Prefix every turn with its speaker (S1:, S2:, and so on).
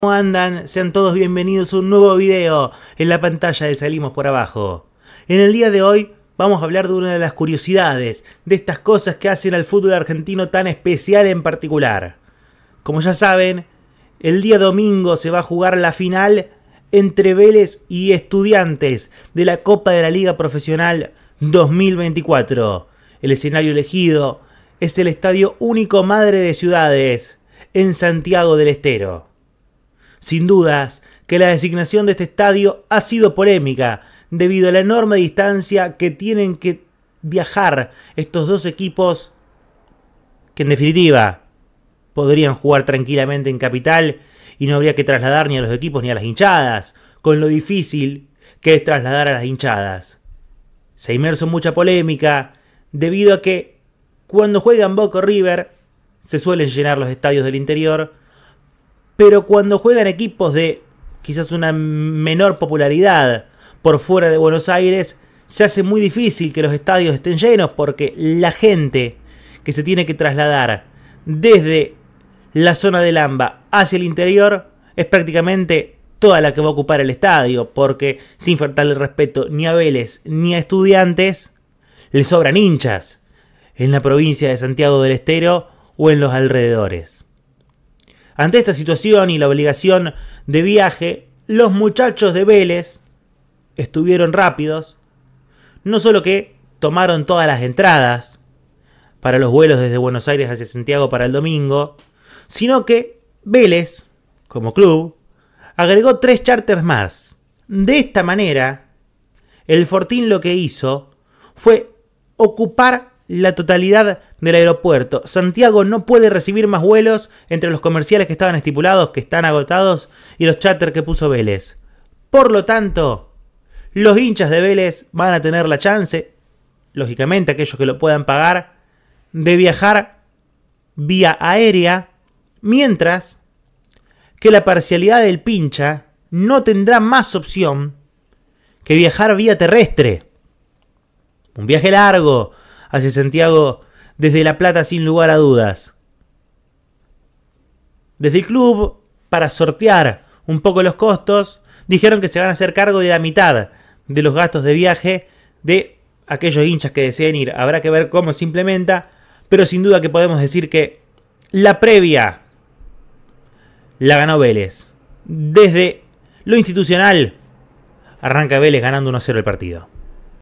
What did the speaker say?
S1: ¿Cómo andan? Sean todos bienvenidos a un nuevo video en la pantalla de Salimos por Abajo. En el día de hoy vamos a hablar de una de las curiosidades, de estas cosas que hacen al fútbol argentino tan especial en particular. Como ya saben, el día domingo se va a jugar la final entre Vélez y Estudiantes de la Copa de la Liga Profesional 2024. El escenario elegido es el Estadio Único Madre de Ciudades, en Santiago del Estero. Sin dudas que la designación de este estadio ha sido polémica debido a la enorme distancia que tienen que viajar estos dos equipos que en definitiva podrían jugar tranquilamente en capital y no habría que trasladar ni a los equipos ni a las hinchadas, con lo difícil que es trasladar a las hinchadas. Se inmerso en mucha polémica debido a que cuando juegan Boca River se suelen llenar los estadios del interior pero cuando juegan equipos de quizás una menor popularidad por fuera de Buenos Aires, se hace muy difícil que los estadios estén llenos porque la gente que se tiene que trasladar desde la zona del AMBA hacia el interior es prácticamente toda la que va a ocupar el estadio, porque sin faltarle respeto ni a Vélez ni a estudiantes, les sobran hinchas en la provincia de Santiago del Estero o en los alrededores. Ante esta situación y la obligación de viaje, los muchachos de Vélez estuvieron rápidos, no solo que tomaron todas las entradas para los vuelos desde Buenos Aires hacia Santiago para el domingo, sino que Vélez, como club, agregó tres charters más. De esta manera, el Fortín lo que hizo fue ocupar la totalidad del aeropuerto. Santiago no puede recibir más vuelos entre los comerciales que estaban estipulados, que están agotados, y los charter que puso Vélez. Por lo tanto, los hinchas de Vélez van a tener la chance, lógicamente aquellos que lo puedan pagar, de viajar vía aérea, mientras que la parcialidad del pincha no tendrá más opción que viajar vía terrestre. Un viaje largo, hacia Santiago desde La Plata sin lugar a dudas. Desde el club, para sortear un poco los costos, dijeron que se van a hacer cargo de la mitad de los gastos de viaje de aquellos hinchas que deseen ir. Habrá que ver cómo se implementa, pero sin duda que podemos decir que la previa la ganó Vélez. Desde lo institucional, arranca Vélez ganando 1-0 el partido.